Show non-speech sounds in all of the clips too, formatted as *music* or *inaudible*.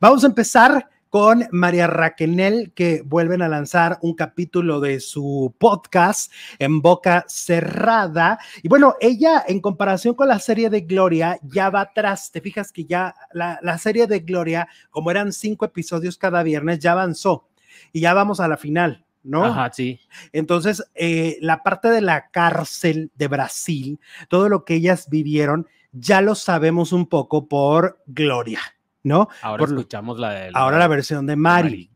Vamos a empezar con María Raquenel, que vuelven a lanzar un capítulo de su podcast en boca cerrada. Y bueno, ella en comparación con la serie de Gloria ya va atrás. Te fijas que ya la, serie de Gloria, como eran cinco episodios cada viernes, ya avanzó y ya vamos a la final. ¿no? Ajá, sí. Entonces, eh, la parte de la cárcel de Brasil, todo lo que ellas vivieron, ya lo sabemos un poco por Gloria, ¿no? Ahora escuchamos la de... ahora la versión de Mari. Mari.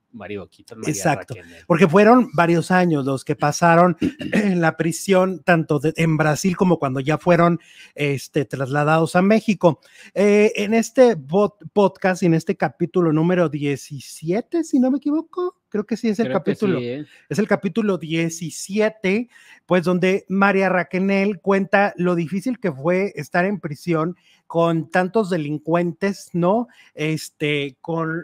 Exacto, porque fueron varios años los que pasaron *clears throat* en la prisión, tanto en Brasil como cuando ya fueron este, trasladados a México. Eh, en este podcast, en este capítulo número 17, si no me equivoco, creo que sí es el capítulo. ¿eh? Es el capítulo 17, pues donde María Raquenel cuenta lo difícil que fue estar en prisión con tantos delincuentes, ¿no? Este, con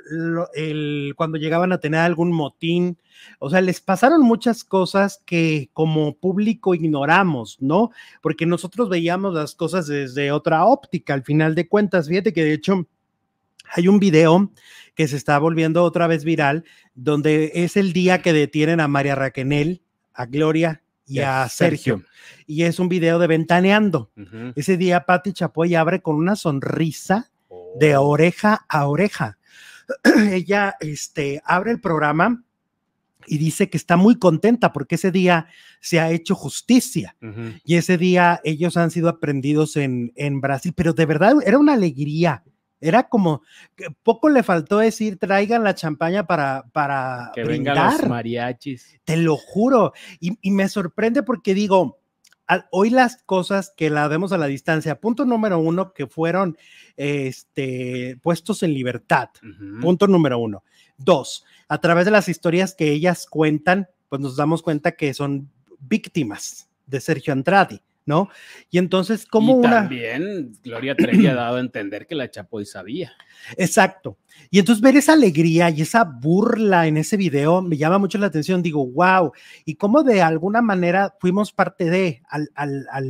el, cuando llegaban a tener algún motín, o sea, les pasaron muchas cosas que como público ignoramos, ¿no? Porque nosotros veíamos las cosas desde otra óptica, al final de cuentas, fíjate que de hecho... Hay un video que se está volviendo otra vez viral, donde es el día que detienen a María Raquenel, a Gloria y a Sergio. Y es un video de Ventaneando. Ese día Patti Chapoy abre con una sonrisa de oh. oreja a oreja. *clears throat* Ella este, abre el programa y dice que está muy contenta porque ese día se ha hecho justicia y ese día ellos han sido aprendidos en, en Brasil, pero de verdad era una alegría era como, poco le faltó decir, traigan la champaña para, para que brindar. los mariachis. Te lo juro. Y, me sorprende porque digo, hoy las cosas que la vemos a la distancia, punto número uno, que fueron este, puestos en libertad, punto número uno. Dos, a través de las historias que ellas cuentan, pues nos damos cuenta que son víctimas de Sergio Andrade. ¿no? Y entonces, como una. También Gloria Trevi ha dado a entender que la Chapoy sabía. Exacto. Y entonces ver esa alegría y esa burla en ese video me llama mucho la atención. Digo, wow. Y cómo de alguna manera fuimos parte de, al,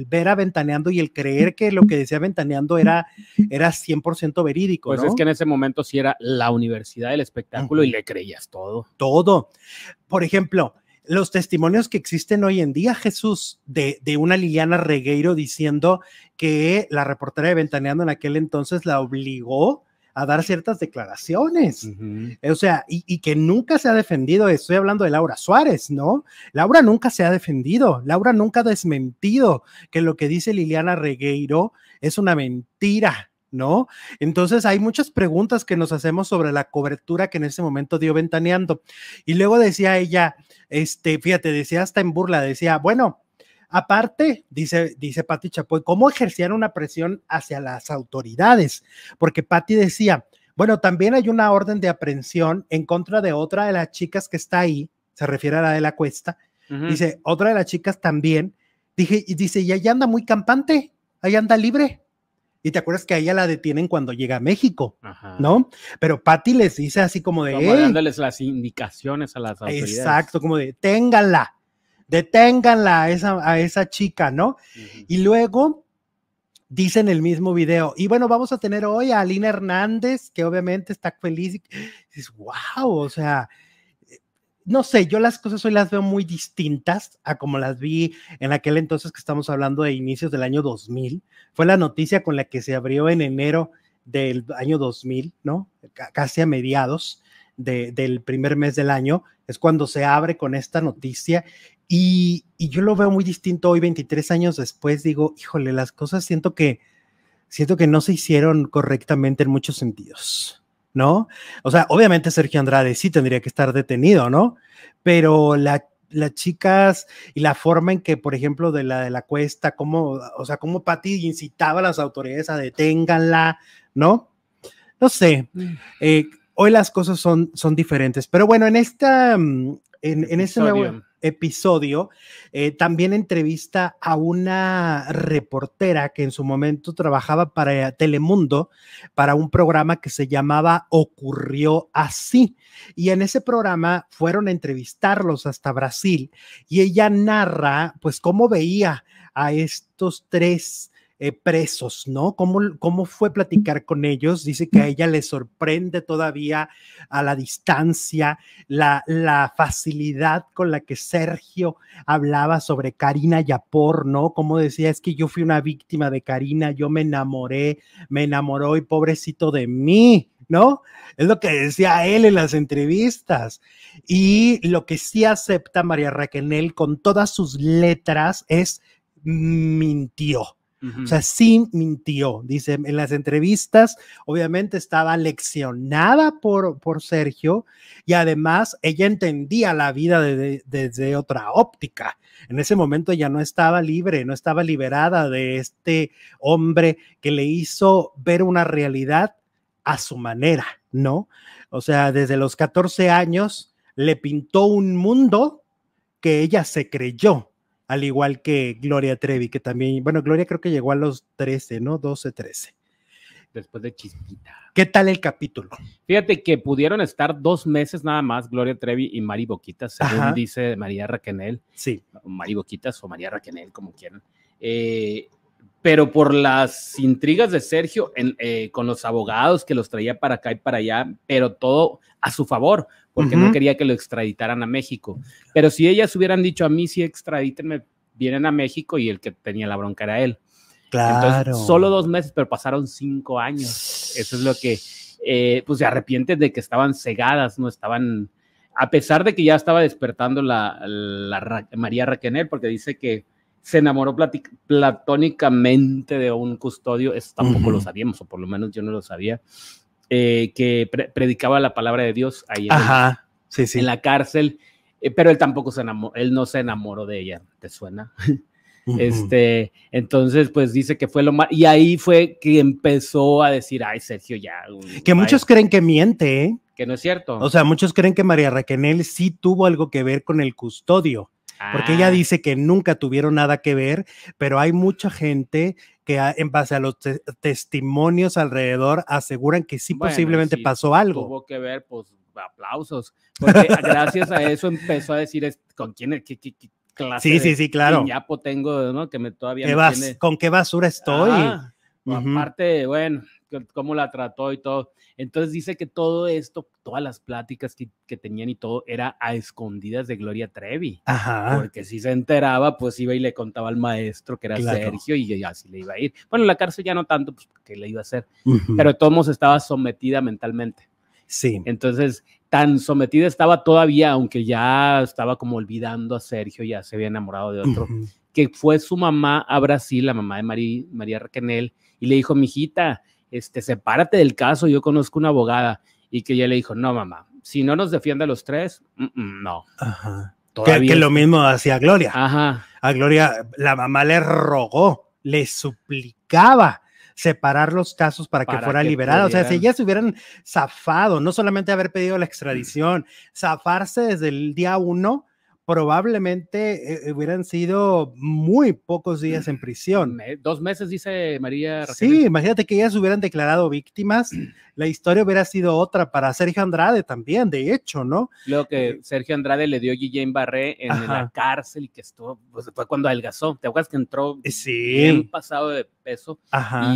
ver a Ventaneando y el creer que lo que decía Ventaneando era, era 100% verídico. Pues es que en ese momento sí era la universidad del espectáculo y le creías todo. Todo. Por ejemplo, los testimonios que existen hoy en día, Jesús, de, una Liliana Regueiro diciendo que la reportera de Ventaneando en aquel entonces la obligó a dar ciertas declaraciones. O sea, y, y, que nunca se ha defendido. Estoy hablando de Laura Suárez, ¿no? Laura nunca se ha defendido. Laura nunca ha desmentido que lo que dice Liliana Regueiro es una mentira. ¿no? Entonces hay muchas preguntas que nos hacemos sobre la cobertura que en ese momento dio Ventaneando. Y luego decía ella, este, fíjate, decía hasta en burla, decía, bueno, aparte, dice, dice Patti Chapoy, ¿cómo ejercieron una presión hacia las autoridades? Porque Patti decía, bueno, también hay una orden de aprehensión en contra de otra de las chicas que está ahí, se refiere a la de la cuesta, dice, otra de las chicas también, dije, y dice, y ahí anda muy campante, ahí anda libre. Y te acuerdas que a ella la detienen cuando llega a México, ¿no? Pero Patty les dice así como de... Como dándoles las indicaciones a las autoridades. Exacto, como de, ¡deténganla! deténganla a esa, chica, ¿no? Y luego dice en el mismo video. Y bueno, vamos a tener hoy a Alina Hernández, que obviamente está feliz. Y dices, wow, o sea, no sé, yo las cosas hoy las veo muy distintas a como las vi en aquel entonces que estamos hablando de inicios del año 2000. Fue la noticia con la que se abrió en enero del año 2000, ¿no? casi a mediados del primer mes del año, es cuando se abre con esta noticia. Y, yo lo veo muy distinto hoy, 23 años después, digo, híjole, las cosas siento que, siento que no se hicieron correctamente en muchos sentidos. ¿no? O sea, obviamente Sergio Andrade sí tendría que estar detenido, ¿no? Pero la, las chicas y la forma en que, por ejemplo, de la de la cuesta, cómo, o sea, cómo Patty incitaba a las autoridades a deténganla, ¿no? No sé. Mm. Eh, hoy las cosas son, son diferentes. Pero bueno, en esta. Mm, en este nuevo episodio, eh, también entrevista a una reportera que en su momento trabajaba para Telemundo, para un programa que se llamaba Ocurrió así. Y en ese programa fueron a entrevistarlos hasta Brasil y ella narra pues cómo veía a estos tres eh, presos, ¿no? ¿Cómo, ¿Cómo fue platicar con ellos? Dice que a ella le sorprende todavía a la distancia, la, la facilidad con la que Sergio hablaba sobre Karina Yapor, ¿no? Como decía, es que yo fui una víctima de Karina, yo me enamoré, me enamoró y pobrecito de mí, ¿no? Es lo que decía él en las entrevistas. Y lo que sí acepta María Raquenel con todas sus letras es mintió. O sea, sí mintió, dice, en las entrevistas obviamente estaba leccionada por, por Sergio y además ella entendía la vida desde otra óptica. En ese momento ya no estaba libre, no estaba liberada de este hombre que le hizo ver una realidad a su manera, ¿no? O sea, desde los 14 años le pintó un mundo que ella se creyó al igual que Gloria Trevi, que también, bueno, Gloria creo que llegó a los 13, ¿no? 12, 13. Después de Chispita. ¿Qué tal el capítulo? Fíjate que pudieron estar dos meses nada más Gloria Trevi y Mari Boquitas, según dice María Raquenel. Sí. Mari Boquitas o María Raquenel, como quieran. Eh, pero por las intrigas de Sergio eh, con los abogados que los traía para acá y para allá, pero todo a su favor, porque no quería que lo extraditaran a México. Pero si ellas hubieran dicho a mí, si extradítenme, vienen a México y el que tenía la bronca era él. Claro. Entonces, solo dos meses, pero pasaron cinco años. Eso es lo que, eh, pues, se arrepientes de que estaban cegadas, no estaban, a pesar de que ya estaba despertando la, María Raquenel, porque dice que se enamoró platónicamente de un custodio, eso tampoco lo sabíamos, o por lo menos yo no lo sabía, eh, que predicaba la palabra de Dios ahí en, sí, en la cárcel, eh, pero él tampoco se enamoró, él no se enamoró de ella, ¿te suena? Este, entonces, pues dice que fue lo más, y ahí fue que empezó a decir, ay, Sergio, ya. Que muchos creen que miente, ¿eh? Que no es cierto. O sea, muchos creen que María Raquenel sí tuvo algo que ver con el custodio porque ah. ella dice que nunca tuvieron nada que ver, pero hay mucha gente que en base a los testimonios alrededor aseguran que sí posiblemente pasó algo. Tuvo que ver, pues aplausos, porque gracias a eso empezó a decir con quién, qué, qué, clase. Sí, sí, sí, claro. ya tengo, ¿no? Que me todavía. ¿Con qué basura estoy? Aparte, bueno, cómo la trató y todo. Entonces dice que todo esto, todas las pláticas que, que tenían y todo, era a escondidas de Gloria Trevi. Ajá. Porque si se enteraba, pues iba y le contaba al maestro que era Sergio y ya así le iba a ir. Bueno, en la cárcel ya no tanto, pues ¿qué le iba a hacer. Pero Tomos estaba sometida mentalmente. Sí. Entonces, tan sometida estaba todavía, aunque ya estaba como olvidando a Sergio, ya se había enamorado de otro. que fue su mamá a Brasil, la mamá de María, María Raquenel, y le dijo, mijita, este, sepárate del caso, yo conozco una abogada y que ella le dijo, no, mamá, si no nos defiende a los tres, mm, mm, no. Ajá. que, lo mismo hacía Gloria. Ajá. A Gloria, la mamá le rogó, le suplicaba separar los casos para, que fuera liberada. O sea, si ya se hubieran zafado, no solamente haber pedido la extradición, zafarse desde el día uno, probablemente eh, hubieran sido muy pocos días en prisión. Dos meses, dice María. Sí, imagínate que ellas hubieran declarado víctimas, *clears throat* la historia hubiera sido otra para Sergio Andrade también, de hecho, ¿no? Lo que eh, Sergio Andrade le dio a Guillén Barré en la cárcel y que estuvo, pues, fue cuando adelgazó, ¿te acuerdas que entró eh, bien pasado de peso?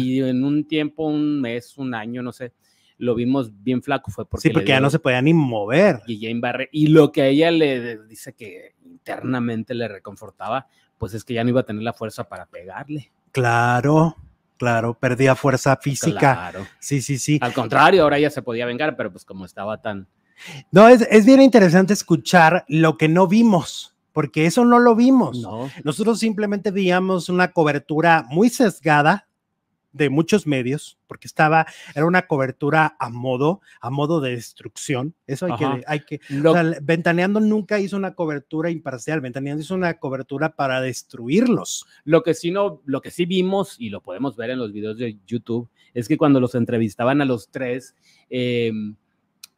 Y en un tiempo, un mes, un año, no sé, lo vimos bien flaco, fue porque... Sí, porque ya no se podía ni mover. Y y lo que a ella le dice que internamente le reconfortaba, pues es que ya no iba a tener la fuerza para pegarle. Claro, claro, perdía fuerza física. Sí, sí, sí. Al contrario, ahora ya se podía vengar, pero pues como estaba tan... No, es, es bien interesante escuchar lo que no vimos porque eso no lo vimos. Nosotros simplemente veíamos una cobertura muy sesgada de muchos medios, porque estaba, era una cobertura a modo, a modo de destrucción. Eso hay que, hay que Ventaneando nunca hizo una cobertura imparcial, Ventaneando hizo una cobertura para destruirlos. Lo que sí no, lo que sí vimos y lo podemos ver en los videos de YouTube es que cuando los entrevistaban a los tres, em,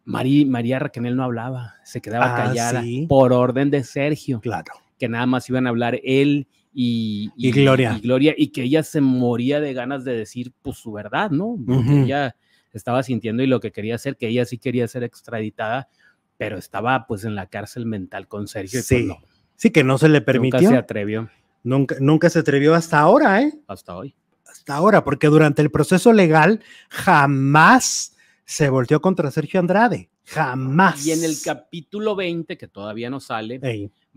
María, Raquel no hablaba, se quedaba ah, callada por orden de Sergio. Claro. Que nada más iban a hablar él y, Gloria. y, Y que ella se moría de ganas de decir pues su verdad, ¿no? ella estaba sintiendo y lo que quería hacer, que ella sí quería ser extraditada, pero estaba pues en la cárcel mental con Sergio. Pues, sí, sí que no se le permitió. Nunca se atrevió. Nunca, nunca se atrevió hasta ahora, ¿eh? Hasta hoy. Hasta ahora, porque durante el proceso legal jamás se volteó contra Sergio Andrade. Jamás. Y en el capítulo 20, que todavía no sale,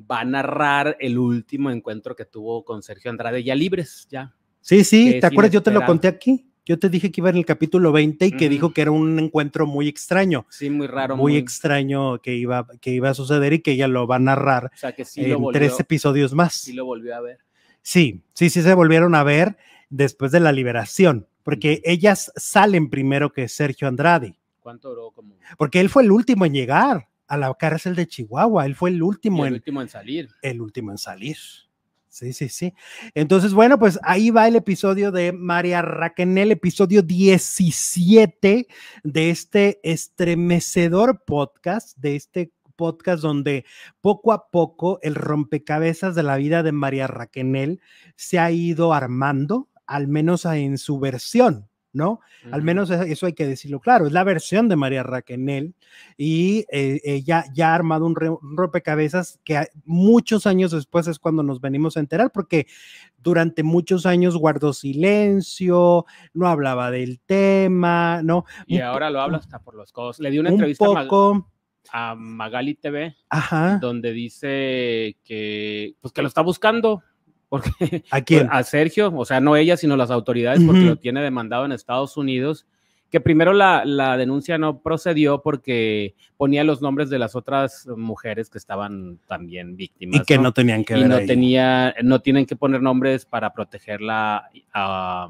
va a narrar el último encuentro que tuvo con Sergio Andrade, ya libres, ya. Sí, sí, ¿te acuerdas? Yo te lo conté aquí. Yo te dije que iba en el capítulo 20 y que dijo que era un encuentro muy extraño. Sí, muy raro. Muy, extraño que iba, que iba a suceder y que ella lo va a narrar en tres episodios más. Sí, lo volvió a ver. Sí, sí, sí se volvieron a ver después de la liberación, porque ellas salen primero que Sergio Andrade. ¿Cuánto Como... Porque él fue el último en llegar a la cárcel de Chihuahua. Él fue el último, el último en salir. El último en salir. Sí, sí, sí. Entonces, bueno, pues ahí va el episodio de María Raquenel, episodio 17 de este estremecedor podcast, de este podcast donde poco a poco el rompecabezas de la vida de María Raquenel se ha ido armando, al menos en su versión, ¿no? Al menos e, eso hay que decirlo claro, es la versión de María Raquenel y eh, ella ya ha armado un, rompecabezas que muchos años después es cuando nos venimos a enterar, porque durante muchos años guardó silencio, no hablaba del tema, ¿no? Y ahora lo habla hasta por los codos. Le di una entrevista a, Magali TV, donde dice que, pues que lo está buscando, porque, ¿A *laughs* pues, quién? A Sergio, o sea, no ella, sino las autoridades, porque lo tiene demandado en Estados Unidos que primero la, denuncia no procedió porque ponía los nombres de las otras mujeres que estaban también víctimas. Y que no, tenían que no, Tenía, no tienen que poner nombres para proteger ah,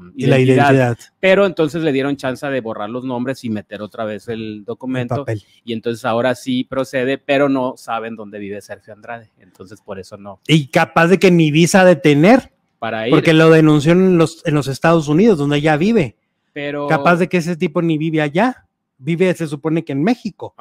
la, identidad. la, identidad. Pero entonces le dieron chance de borrar los nombres y meter otra vez el documento. Y entonces ahora sí procede, pero no saben dónde vive Sergio Andrade. Entonces por eso no. Y capaz de que ni visa de tener. Para ir. Porque lo denunció en los, en los Estados Unidos, donde ella vive. Capaz de que ese tipo ni vive allá, vive, se supone que en México.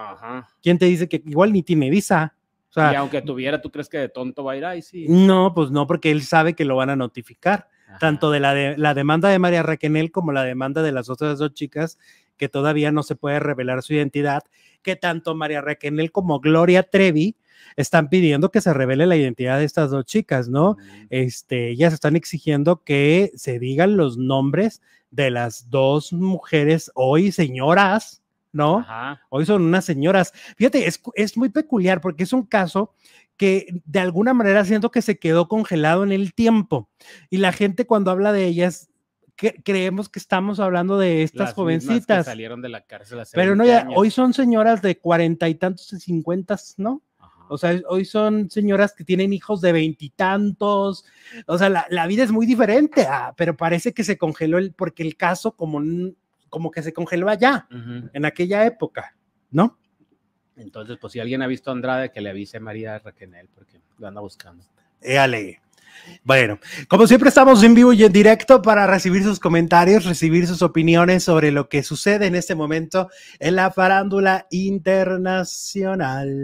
¿Quién te dice que igual ni tiene visa? sea, y aunque tuviera, ¿tú crees que de tonto va a ir ahí? Sí. No, pues no, porque él sabe que lo van a notificar. Tanto de la, de la demanda de María Raquenel como la demanda de las otras dos chicas, que todavía no se puede revelar su identidad, que tanto María Raquenel como Gloria Trevi están pidiendo que se revele la identidad de estas dos chicas, ¿no? Este, ellas están exigiendo que se digan los nombres de las dos mujeres hoy señoras, ¿no? Hoy son unas señoras. Fíjate, es, muy peculiar porque es un caso que de alguna manera siento que se quedó congelado en el tiempo y la gente cuando habla de ellas creemos que estamos hablando de estas jovencitas. salieron de la cárcel Pero no, ya, hoy son señoras de cuarenta y tantos y cincuentas, ¿no? O sea, hoy son señoras que tienen hijos de veintitantos. O sea, la, vida es muy diferente, ah, pero parece que se congeló el, porque el caso como, como que se congeló allá, en aquella época, ¿no? Entonces, pues si alguien ha visto a Andrade, que le avise a María Raquenel, porque lo anda buscando. Éale. Bueno, como siempre estamos en vivo y en directo para recibir sus comentarios, recibir sus opiniones sobre lo que sucede en este momento en la farándula internacional.